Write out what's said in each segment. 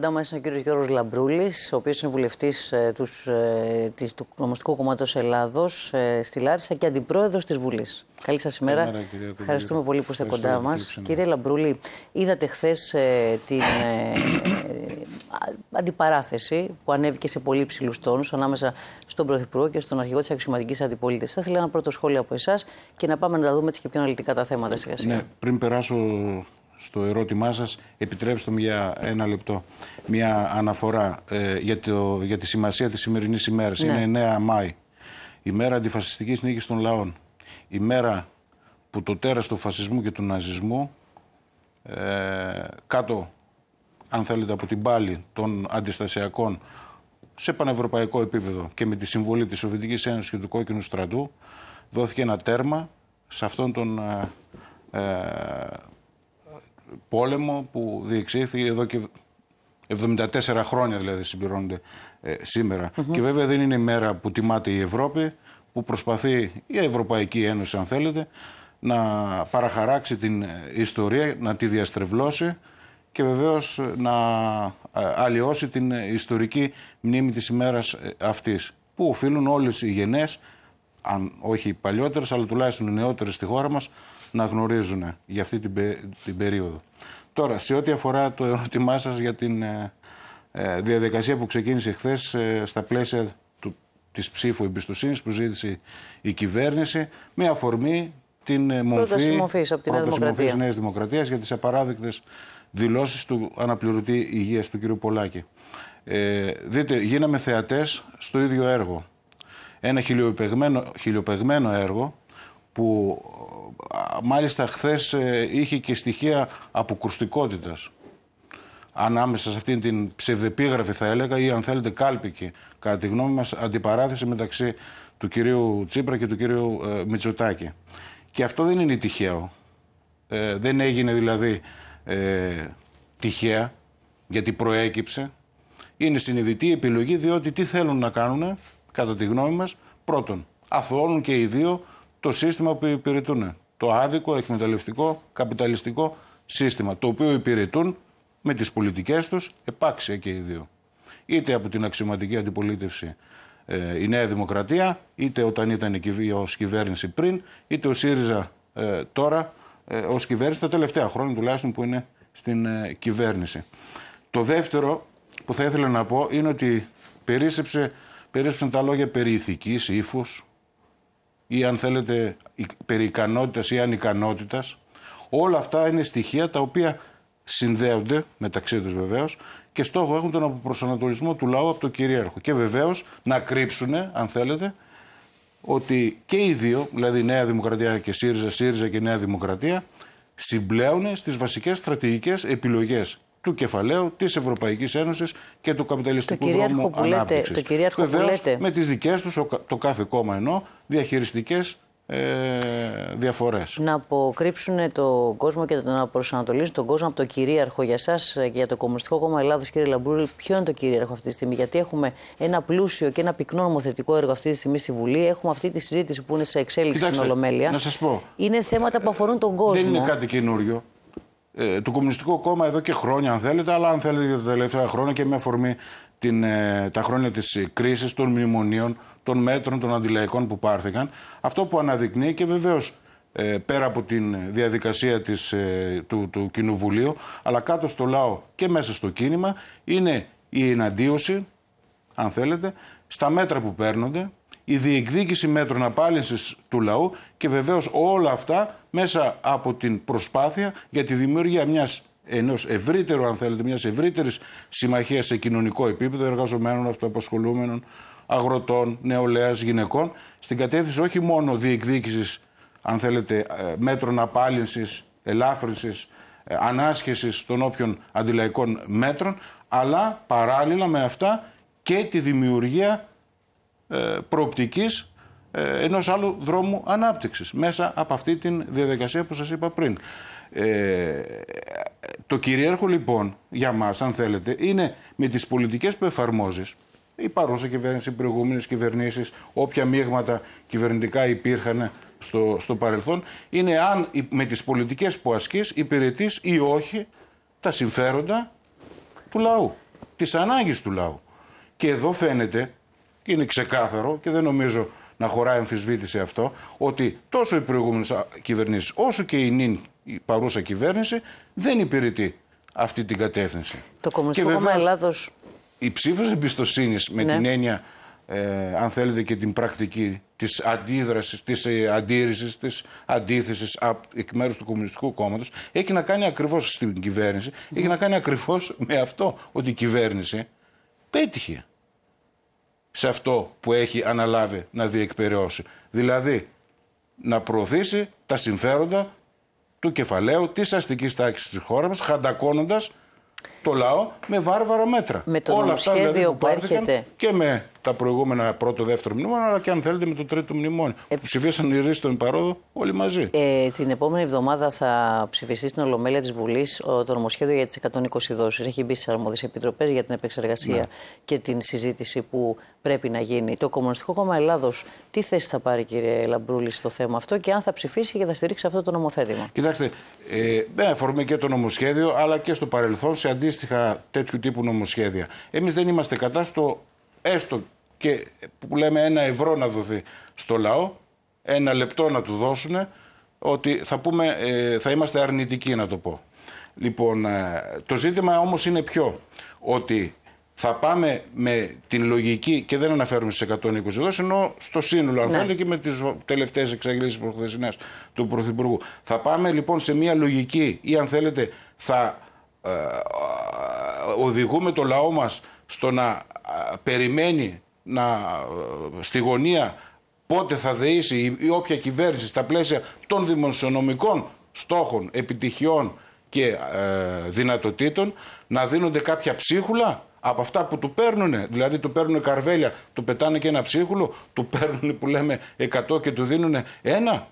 Κοντά μας είναι ο κύριος Γιώργος Λαμπρούλης, ο οποίος είναι βουλευτής ε, ε του Νομοστικού Κόμματος Ελλάδος ε, στη Λάρισα και αντιπρόεδρος της Βουλής. Καλή σας ημέρα. Ευχαριστούμε πολύ που είστε κοντά μα. Ναι. Κύριε Λαμπρούλη, είδατε χθες ε, την αντιπαράθεση που ανέβηκε σε πολύ ψηλούς τόνους ανάμεσα στον Πρωθυπουργό και στον αρχηγό της αξιωματικής αντιπολίτευσης. Θα ήθελα ένα πρώτο σχόλιο από εσάς και να πάμε να τα δούμε έτσι και πιο αναλυτικά τα θέματα σιγά-σιγά. Ναι, πριν περάσω στο ερώτημά σας, επιτρέψτε μου για ένα λεπτό μια αναφορά ε, για, το, για τη σημασία της σημερινής ημέρας. Ναι. Είναι 9 Μάη, η μέρα αντιφασιστικής νίκης των λαών. Η μέρα που το τέρας του φασισμού και του ναζισμού ε, κάτω, αν θέλετε, από την πάλη των αντιστασιακών σε πανευρωπαϊκό επίπεδο και με τη συμβολή της Σοβιετικής Ένωσης και του Κόκκινου Στρατού δόθηκε ένα τέρμα σε αυτόν τον ε, ε πόλεμο που διεξήχθη εδώ και 74 χρόνια δηλαδή συμπληρώνονται ε, σήμερα. Και βέβαια δεν είναι η μέρα που τιμάται η Ευρώπη, που προσπαθεί η Ευρωπαϊκή Ένωση αν θέλετε να παραχαράξει την ε, ιστορία, να τη διαστρεβλώσει και βεβαίως ε, να αλλοιώσει την ιστορική μνήμη της ημέρας αυτής που οφείλουν όλες οι γενναίες, αν όχι οι παλιότερες αλλά τουλάχιστον οι νεότερες στη χώρα μας να γνωρίζουν για αυτή την, την περίοδο. Τώρα, σε ό,τι αφορά το ερώτημά σας για την ε, ε διαδικασία που ξεκίνησε χθες ε, στα πλαίσια του, της ψήφου εμπιστοσύνης, που ζήτησε η κυβέρνηση με αφορμή την ε, μορφή τη Δημοκρατία. Δημοκρατίας για τις απαράδεκτες δηλώσεις του αναπληρωτή υγείας του κ. Πολάκη. Ε, δείτε, γίναμε θεατές στο ίδιο έργο. Ένα χιλιοπεγμένο, χιλιοπεγμένο έργο που ε, μάλιστα χθες ε, είχε και στοιχεία αποκρουστικότητας ανάμεσα σε αυτήν την ψευδεπίγραφη θα έλεγα ή αν θέλετε κάλπικη κατά τη γνώμη μας αντιπαράθεση μεταξύ του κυρίου Τσίπρα και του κυρίου ε, Μητσοτάκη. Και αυτό δεν είναι τυχαίο. δεν έγινε δηλαδή ε, τυχαία γιατί προέκυψε. Είναι συνειδητή επιλογή διότι τι θέλουν να κάνουν κατά τη γνώμη μας πρώτον αφαιώνουν και οι δύο το σύστημα που υπηρετούν. Το άδικο, εκμεταλλευτικό, καπιταλιστικό σύστημα, το οποίο υπηρετούν με τις πολιτικές τους επάξια και οι δύο. Είτε από την αξιωματική αντιπολίτευση ε, η Νέα Δημοκρατία, είτε όταν ήταν ως κυβέρνηση πριν, είτε ο ΣΥΡΙΖΑ ε, τώρα ε, ως κυβέρνηση, τα τελευταία χρόνια τουλάχιστον που είναι στην ε, κυβέρνηση. Το δεύτερο που θα ήθελα να πω είναι ότι περίσσεψε, περίσσεψαν τα λόγια περί ηθικής ύφους, ή αν θέλετε περί ικανότητας ή ανικανότητας. Όλα αυτά είναι στοιχεία τα οποία συνδέονται μεταξύ τους βεβαίως και στόχο έχουν τον αποπροσανατολισμό του λαού από το κυρίαρχο. Και βεβαίως να κρύψουν, αν θέλετε, ότι και οι δύο, δηλαδή η Νέα Δημοκρατία και ΣΥΡΙΖΑ, ΣΥΡΙΖΑ και η Νέα Δημοκρατία, συμπλέουν στις βασικές στρατηγικές επιλογές του κεφαλαίου της Ευρωπαϊκής Ένωσης και του καπιταλιστικού το δρόμου ανάπτυξης. Το κυρίαρχο Με τις δικές τους, το κάθε κόμμα ενώ, διαχειριστικές ε, διαφορές. Να αποκρύψουν τον κόσμο και να προσανατολίσουν τον κόσμο από το κυρίαρχο για εσά και για το Κομμουνιστικό Κόμμα Ελλάδος, κύριε Λαμπρούλη, ποιο είναι το κυρίαρχο αυτή τη στιγμή γιατί έχουμε ένα πλούσιο και ένα πυκνό νομοθετικό έργο αυτή τη στιγμή στη Βουλή έχουμε αυτή τη συζήτηση που είναι σε εξέλιξη στην Ολομέλεια. Να σας πω. Είναι θέματα που αφορούν τον κόσμο. Δεν είναι κάτι καινούριο ε, το Κομμουνιστικό Κόμμα εδώ και χρόνια, αν θέλετε, αλλά αν θέλετε για τα τελευταία χρόνια και με αφορμή την, ε, τα χρόνια της ε, κρίσης, των μνημονίων, των μέτρων, των αντιλαϊκών που πάρθηκαν. Αυτό που αναδεικνύει και βεβαίως ε, πέρα από τη διαδικασία της, του, του Κοινοβουλίου, αλλά κάτω στο λαό και μέσα στο κίνημα, είναι η εναντίωση, αν θέλετε, στα μέτρα που παίρνονται, η διεκδίκηση μέτρων απάλυνση του λαού και βεβαίως όλα αυτά μέσα από την προσπάθεια για τη δημιουργία μιας ενός ευρύτερου, αν θέλετε, μιας ευρύτερης συμμαχίας σε κοινωνικό επίπεδο εργαζομένων, αυτοαπασχολούμενων, αγροτών, νεολαίας, γυναικών, στην κατεύθυνση όχι μόνο διεκδίκησης, αν ε, μέτρων απάλυνση, ελάφρυνσης, ε, ανάσχεσης των όποιων αντιλαϊκών μέτρων, αλλά παράλληλα με αυτά και τη δημιουργία ε, προοπτικής ε, ενός άλλου δρόμου ανάπτυξης μέσα από αυτή τη διαδικασία που σας είπα πριν. Ε, το κυρίαρχο λοιπόν για μας, αν θέλετε, είναι με τις πολιτικές που εφαρμόζεις η παρούσα κυβέρνηση, οι προηγούμενες κυβερνήσεις, όποια μείγματα κυβερνητικά υπήρχαν στο, στο παρελθόν, είναι αν με τις πολιτικές που ασκείς υπηρετείς ή όχι τα συμφέροντα του λαού, της ανάγκες του λαού. Και εδώ φαίνεται και είναι ξεκάθαρο και δεν νομίζω να χωράει εμφισβήτηση αυτό, ότι τόσο οι προηγούμενες κυβερνήσεις όσο και η νυν η παρούσα κυβέρνηση δεν υπηρετεί αυτή την κατεύθυνση. Το Κομμουνιστικό Κόμμα Ελλάδος. Η ψήφος εμπιστοσύνης με ναι. την έννοια, ε, αν θέλετε, και την πρακτική της αντίδρασης, της ε, αντίρρησης, της αντίθεσης εκ μέρους του Κομμουνιστικού Κόμματος έχει να κάνει ακριβώς στην κυβέρνηση, mm. έχει να κάνει ακριβώς με αυτό ότι η κυβέρνηση πέτυχε σε αυτό που έχει αναλάβει να διεκπαιρεώσει. Δηλαδή, να προωθήσει τα συμφέροντα του κεφαλαίου της αστικής τάξης της χώρας μας, χαντακώνοντας το λαό με βάρβαρα μέτρα. Με το Όλα αυτά δηλαδή, που, έρχεται. και με τα προηγούμενα πρώτο-δεύτερο μνημόνιο, αλλά και αν θέλετε με το τρίτο μνημόνιο. Ε, που ψηφίσαν οι των παρόδο όλοι μαζί. Ε, την επόμενη εβδομάδα θα ψηφιστεί στην Ολομέλεια της Βουλής το νομοσχέδιο για τις 120 δόσεις. Έχει μπει στις αρμόδιες επιτροπές για την επεξεργασία ναι. και την συζήτηση που πρέπει να γίνει. Το Κομμουνιστικό Κόμμα Ελλάδος, τι θέση θα πάρει, κύριε Λαμπρούλη, στο θέμα αυτό και αν θα ψηφίσει και θα στηρίξει αυτό το νομοθέτημα. Κοιτάξτε, ε, με ναι, αφορμή και το νομοσχέδιο, αλλά και στο παρελθόν σε αντίστοιχα τέτοιου τύπου νομοσχέδια. Εμείς δεν είμαστε κατά στο έστω και που λέμε ένα ευρώ να δοθεί στο λαό, ένα λεπτό να του δώσουν, ότι θα, πούμε, ε, θα είμαστε αρνητικοί να το πω. Λοιπόν, ε, το ζήτημα όμως είναι ποιο, ότι θα πάμε με την λογική και δεν αναφέρουμε στις 120 ευρώ ενώ στο σύνολο, αν ναι. θέλετε, και με τις τελευταίες εξαγγελίσεις προχθεσινές του Πρωθυπουργού. Θα πάμε λοιπόν σε μια λογική ή αν θέλετε θα ε, οδηγούμε το λαό μας στο να περιμένει να, ε, στη γωνία πότε θα δεήσει η όποια κυβέρνηση στα πλαίσια των δημοσιονομικών στόχων, επιτυχιών και ε, δυνατοτήτων να δίνονται κάποια ψίχουλα από αυτά που του παίρνουν. Δηλαδή του παίρνουν καρβέλια, του πετάνε και ένα ψίχουλο, του παίρνουν που λέμε 100 και του δίνουν ένα.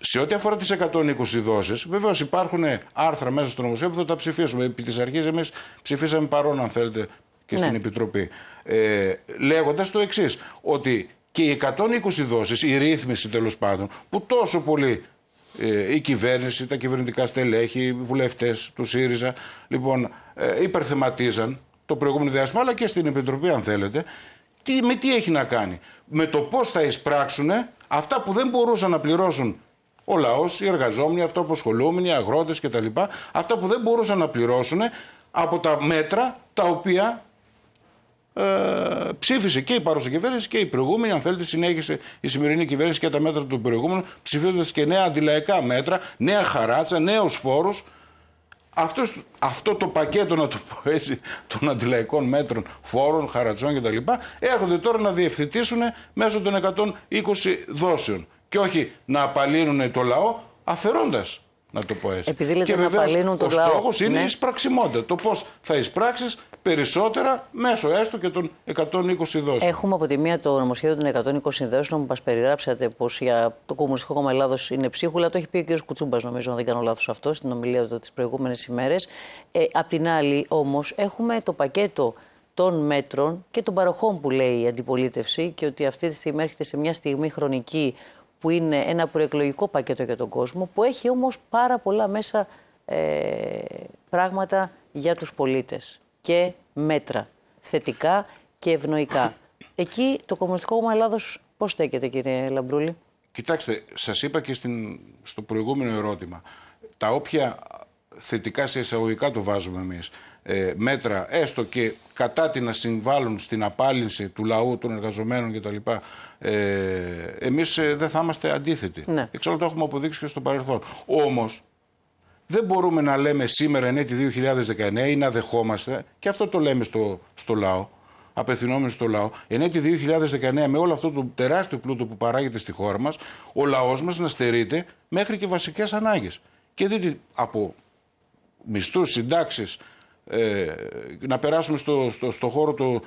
Σε ό,τι αφορά τις 120 δόσεις, βεβαίως υπάρχουν άρθρα μέσα στο νομοσχέδιο που θα τα ψηφίσουμε. Επί της αρχής, εμείς ψηφίσαμε παρόν, αν θέλετε, και ναι. στην Επιτροπή. Ε, Λέγοντας το εξής, ότι και οι 120 δόσεις, η ρύθμιση τέλος πάντων, που τόσο πολύ ε, η κυβέρνηση, τα κυβερνητικά στελέχη, οι βουλευτές του ΣΥΡΙΖΑ, λοιπόν, ε, υπερθεματίζαν το προηγούμενο διάστημα, αλλά και στην Επιτροπή, αν θέλετε, τι, με τι έχει να κάνει. Με το πώς θα εισπράξουν αυτά που δεν μπορούσαν να πληρώσουν ο λαός, οι εργαζόμενοι, αυτοαποσχολούμενοι, οι αγρότες κτλ. Αυτά που δεν μπορούσαν να πληρώσουν από τα μέτρα τα οποία ε, ψήφισε και η παρούσα κυβέρνηση και η προηγούμενη. Αν θέλετε, συνέχισε η σημερινή κυβέρνηση και τα μέτρα του προηγούμενου, ψηφίζοντας και νέα αντιλαϊκά μέτρα, νέα χαράτσα, νέους φόρους. Αυτός, αυτό το πακέτο, να το πω έτσι, των αντιλαϊκών μέτρων, φόρων, χαρατσών κτλ. έρχονται τώρα να διευθετήσουν μέσω των 120 δόσεων. Και όχι να απαλύνουν το λαό αφαιρώντας να το πω έτσι. Επειδή λέτε και να βεβαίως, ο στόχος είναι ναι. η εισπραξιμότητα. Το πώς θα εισπράξεις περισσότερα μέσω έστω και των 120 δόσεων. Έχουμε από τη μία το νομοσχέδιο των 120 δόσεων που μας περιγράψατε πως για το Κομμουνιστικό Κόμμα Ελλάδος είναι ψίχουλα. Το έχει πει ο κ. Κουτσούμπας, νομίζω, αν δεν κάνω λάθος αυτό, στην ομιλία του τις προηγούμενες ημέρες. Ε, απ' την άλλη, όμως, έχουμε το πακέτο των μέτρων και των παροχών που λέει η αντιπολίτευση και ότι αυτή τη στιγμή έρχεται σε μια στιγμή χρονική που είναι ένα προεκλογικό πακέτο για τον κόσμο, που έχει όμως πάρα πολλά μέσα ε, πράγματα για τους πολίτες και μέτρα θετικά και ευνοϊκά. Εκεί το Κομμουνιστικό Κόμμα Ελλάδος πώς στέκεται κύριε Λαμπρούλη. Κοιτάξτε, σας είπα και στην, στο προηγούμενο ερώτημα, τα όποια θετικά σε εισαγωγικά το βάζουμε εμείς ε, μέτρα έστω και κατά τη να συμβάλλουν στην απάλυνση του λαού, των εργαζομένων κτλ. Ε, εμείς ε, δεν θα είμαστε αντίθετοι. Ναι. Εξάλλου το έχουμε αποδείξει και στο παρελθόν. Όμως, δεν μπορούμε να λέμε σήμερα ναι τη 2019 ή να δεχόμαστε, και αυτό το λέμε στο, στο λαό, απευθυνόμενο στο λαό, εν τη 2019 με όλο αυτό το τεράστιο πλούτο που παράγεται στη χώρα μας, ο λαός μας να στερείται μέχρι και βασικές ανάγκες. Και δείτε από Μιστούς, συντάξεις, ε, να περάσουμε στο, στο, στο χώρο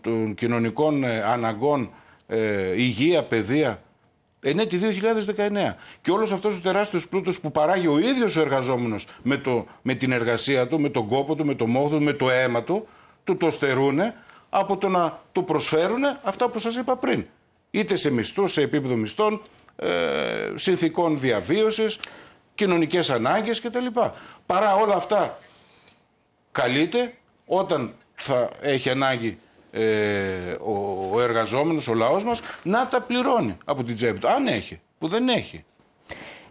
των κοινωνικών ε, αναγκών, ε, υγεία, παιδεία. Ε, ναι, τη 2019. Και όλος αυτός ο τεράστιος πλούτος που παράγει ο ίδιος ο εργαζόμενος με, με την εργασία του, με τον κόπο του, με το μόχθο του, με το αίμα του, του το στερούνε από το να του προσφέρουν αυτά που σας είπα πριν. Είτε σε μισθούς, σε επίπεδο μισθών, ε, συνθήκων διαβίωσης, κοινωνικές ανάγκες κτλ. Παρά όλα αυτά καλείται όταν θα έχει ανάγκη ε, ο, ο εργαζόμενος, ο λαός μας, να τα πληρώνει από την τσέπη του, αν έχει, που δεν έχει.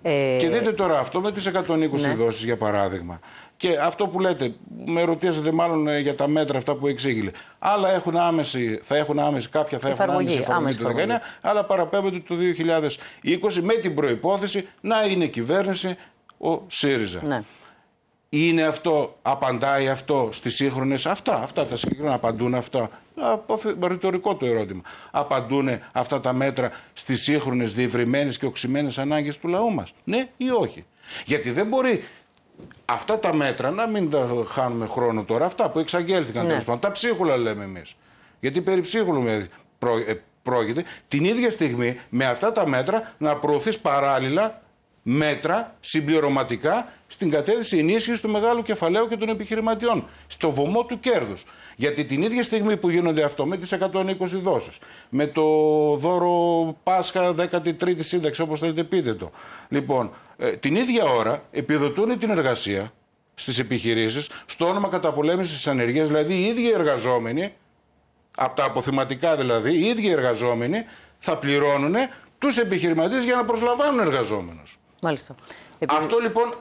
Ε... Και δείτε τώρα αυτό με τις 120 ναι. δόσεις για παράδειγμα. Και αυτό που λέτε, με ρωτήσατε μάλλον ε, για τα μέτρα αυτά που εξήγηλε. Άλλα έχουν άμεση, θα έχουν άμεση, κάποια θα εφαρμογή, έχουν άμεση εφαρμογή, άμεση εφαρμογή. αλλά παραπέμπεται το 2020 με την προϋπόθεση να είναι κυβέρνηση ο ΣΥΡΙΖΑ. Ναι. Είναι αυτό, απαντάει αυτό στις σύγχρονες. Αυτά, αυτά τα συγκεκριμένα απαντούν αυτά. Ρητορικό το ερώτημα. Απαντούν αυτά τα μέτρα στις σύγχρονες, διευρυμένες και οξυμένες ανάγκες του λαού μας. Ναι ή όχι. Γιατί δεν μπορεί αυτά τα μέτρα, να μην τα χάνουμε χρόνο τώρα, αυτά που εξαγγέλθηκαν ναι. τέλος τα ψίχουλα λέμε εμείς. Γιατί περί ψίχουλου ε, πρόκειται, την ίδια στιγμή με αυτά τα μέτρα να προωθείς παράλληλα μέτρα συμπληρωματικά στην κατεύθυνση ενίσχυσης του μεγάλου κεφαλαίου και των επιχειρηματιών, στο βωμό του κέρδους. Γιατί την ίδια στιγμή που γίνονται αυτό, με τις 120 δόσεις, με το δώρο Πάσχα 13η σύνταξη, όπως θέλετε πείτε το. Λοιπόν, ε, την ίδια ώρα επιδοτούν την εργασία στις επιχειρήσεις στο όνομα καταπολέμησης της ανεργίας, δηλαδή οι ίδιοι εργαζόμενοι, από τα αποθυματικά δηλαδή, οι ίδιοι εργαζόμενοι θα πληρώνουν τους επιχειρηματίες για να προσλαμβάνουν εργαζόμενους. Μάλιστα. Αυτό λοιπόν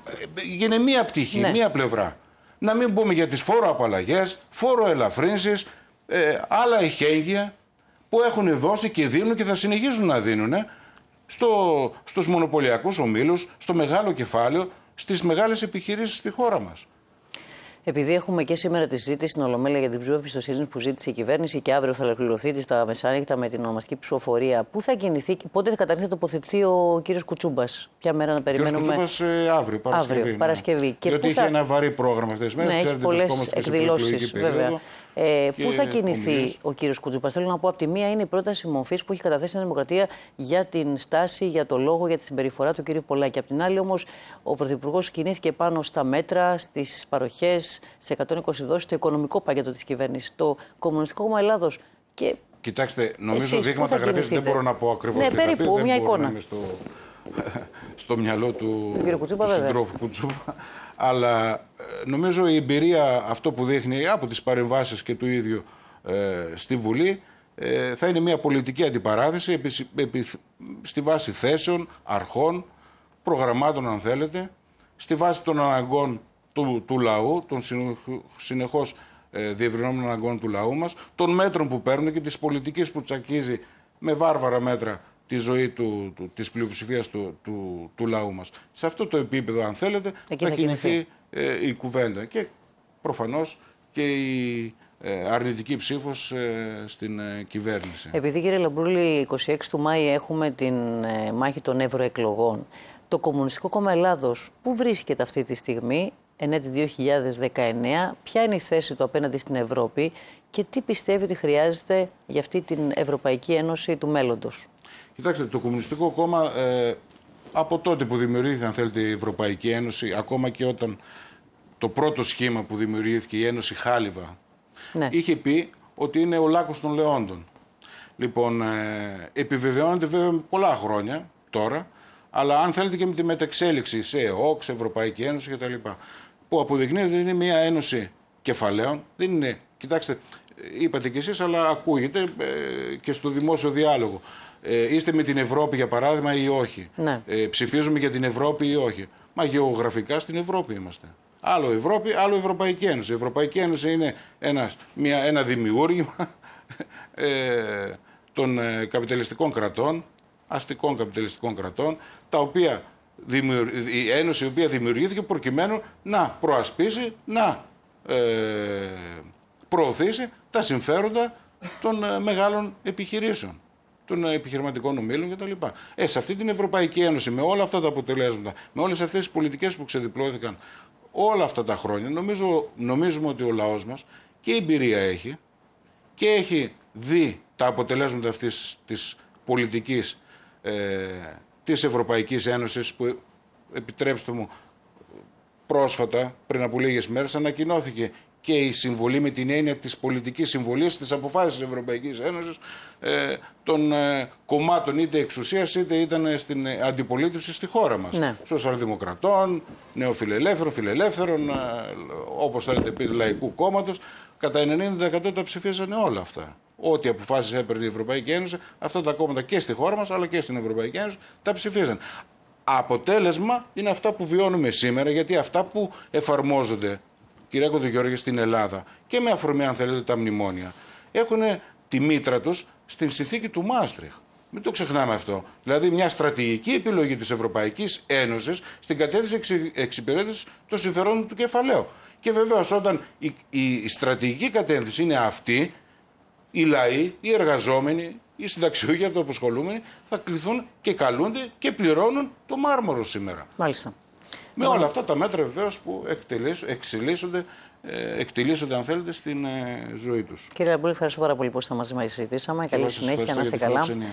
γίνεται ε, μία πτυχή, ναι. μία πλευρά. Να μην πούμε για τις φόρο φοροελαφρύνσεις, ε, άλλα εχέγγυα που έχουν δώσει και δίνουν και θα συνεχίζουν να δίνουν στο, στους μονοπωλιακούς ομίλους, στο μεγάλο κεφάλαιο, στις μεγάλες επιχειρήσεις στη χώρα μας. Επειδή έχουμε και σήμερα τη συζήτηση στην Ολομέλεια για την ψήφο εμπιστοσύνης που ζήτησε η κυβέρνηση και αύριο θα ολοκληρωθεί στα μεσάνυχτα με την ονομαστική ψηφοφορία, πού θα κινηθεί, πότε καταρχήν θα τοποθετηθεί ο κύριος Κουτσούμπας ποια μέρα να περιμένουμε. ε, αύριο, Παρασκευή. Αύριο, ναι. Παρασκευή. Και Διότι είχε θα... ένα βαρύ πρόγραμμα αυτέ τι μέρε. Ναι, έχει πολλέ εκδηλώσει, βέβαια. Ε, Πού θα κινηθεί ομιλίες. ο κύριος Κουτζούπα. Θέλω να πω, από τη μία είναι η πρόταση μορφής που έχει καταθέσει η Δημοκρατία για την στάση, για το λόγο, για τη συμπεριφορά του κύριου Πολάκη. Απ' την άλλη, όμως, ο Πρωθυπουργός κινήθηκε πάνω στα μέτρα, στις παροχές, στι 120 δόσει, το οικονομικό πακέτο της κυβέρνησης, το Κομμουνιστικό Κόμμα Ελλάδος. Και Κοιτάξτε, νομίζω δείγματα γραφής δεν μπορώ να πω ακριβώς. Ναι, περίπου, μια εικόνα. Στο στο μυαλό του, Κουτσούπα, συντρόφου Κουτσούπα. Αλλά ε, νομίζω η εμπειρία αυτό που δείχνει από τις παρεμβάσεις και του ίδιου ε, στη Βουλή ε, θα είναι μια πολιτική αντιπαράθεση επί, στη βάση θέσεων, αρχών, προγραμμάτων αν θέλετε, στη βάση των αναγκών του, του λαού, των συνεχώς ε, διευρυνόμενων αναγκών του λαού μας, των μέτρων που παίρνουν και της πολιτικής που τσακίζει με βάρβαρα μέτρα τη ζωή του, του, της πλειοψηφίας του, του, λαού μας. Σε αυτό το επίπεδο, αν θέλετε, Εκεί θα, κινηθεί ε, η κουβέντα. Και προφανώς και η ε, αρνητική ψήφος ε, στην κυβέρνηση. Επειδή κύριε Λαμπρούλη, 26 του Μάη έχουμε την μάχη των ευρωεκλογών. Το Κομμουνιστικό Κόμμα Ελλάδος που βρίσκεται αυτή τη στιγμή ενέτη 2019, ποια είναι η θέση του απέναντι στην Ευρώπη και τι πιστεύει ότι χρειάζεται για αυτή την Ευρωπαϊκή Ένωση του μέλλοντος. Κοιτάξτε, το Κομμουνιστικό Κόμμα ε, από τότε που δημιουργήθηκε, αν η Ευρωπαϊκή Ένωση, ακόμα και όταν το πρώτο σχήμα που δημιουργήθηκε, η Ένωση Χάλιβα, ναι. είχε πει ότι είναι ο λάκκος των Λεόντων. Λοιπόν, ε, επιβεβαιώνεται βέβαια πολλά χρόνια τώρα, αλλά αν θέλετε και με τη μεταξέλιξη σε ΕΟΚ, σε Ευρωπαϊκή Ένωση κτλ. Που αποδεικνύεται ότι είναι μια ένωση κεφαλαίων. Δεν είναι, κοιτάξτε, ε, είπατε κι εσείς, αλλά ακούγεται ε, και στο δημόσιο διάλογο. Ε, είστε με την Ευρώπη για παράδειγμα ή όχι. Ναι. Ε, ψηφίζουμε για την Ευρώπη ή όχι. Μα γεωγραφικά στην Ευρώπη είμαστε. Άλλο Ευρώπη, άλλο Ευρωπαϊκή Ένωση. Η Ευρωπαϊκή Ένωση είναι ένας, μια, ένα δημιούργημα ε, των ε, καπιταλιστικών κρατών, αστικών καπιταλιστικών κρατών, τα οποία η Ένωση η οποία δημιουργήθηκε προκειμένου να προασπίσει, να ε, προωθήσει τα συμφέροντα των μεγάλων επιχειρήσεων των επιχειρηματικών ομίλων κτλ. Ε, σε αυτή την Ευρωπαϊκή Ένωση, με όλα αυτά τα αποτελέσματα, με όλες αυτές τις πολιτικές που ξεδιπλώθηκαν όλα αυτά τα χρόνια, νομίζω, νομίζουμε ότι ο λαός μας και εμπειρία έχει και έχει δει τα αποτελέσματα αυτής της πολιτικής ε, της Ευρωπαϊκής Ένωσης που επιτρέψτε μου πρόσφατα, πριν από λίγες μέρες ανακοινώθηκε και η συμβολή με την έννοια της πολιτικής συμβολής της αποφάσεις της Ευρωπαϊκής Ένωσης ε, των ε, κομμάτων είτε εξουσίας είτε ήταν στην αντιπολίτευση στη χώρα μας. Ναι. Σοσιαλδημοκρατών, νεοφιλελεύθερων, φιλελεύθερων, ε, όπως θέλετε πει λαϊκού κόμματος. Κατά 90% τα ψηφίσανε όλα αυτά. Ό,τι αποφάσεις έπαιρνε η Ευρωπαϊκή Ένωση, αυτά τα κόμματα και στη χώρα μας αλλά και στην Ευρωπαϊκή Ένωση τα ψηφίζαν. Αποτέλεσμα είναι αυτά που βιώνουμε σήμερα, γιατί αυτά που εφαρμόζονται κυρία Κοντογιώργη, στην Ελλάδα και με αφορμή, αν θέλετε, τα μνημόνια, έχουν τη μήτρα τους στην συνθήκη του Μάστριχ. Μην το ξεχνάμε αυτό. Δηλαδή, μια στρατηγική επιλογή της Ευρωπαϊκής Ένωσης στην κατεύθυνση εξυπηρέτησης των συμφερόντων του κεφαλαίου. Και βεβαίως, όταν η, η στρατηγική κατεύθυνση είναι αυτή, οι λαοί, οι εργαζόμενοι, οι συνταξιούχοι αυτοαποσχολούμενοι θα κληθούν και καλούνται και πληρώνουν το μάρμαρο σήμερα. Μάλιστα. Με όλα αυτά τα μέτρα βεβαίως που εξελίσσονται, ε, εκτελήσονται, αν θέλετε, στην ε, ζωή τους. Κύριε Λαμπούλη, ευχαριστώ πάρα πολύ που είστε μαζί μας συζητήσαμε. Καλή συνέχεια, να είστε καλά.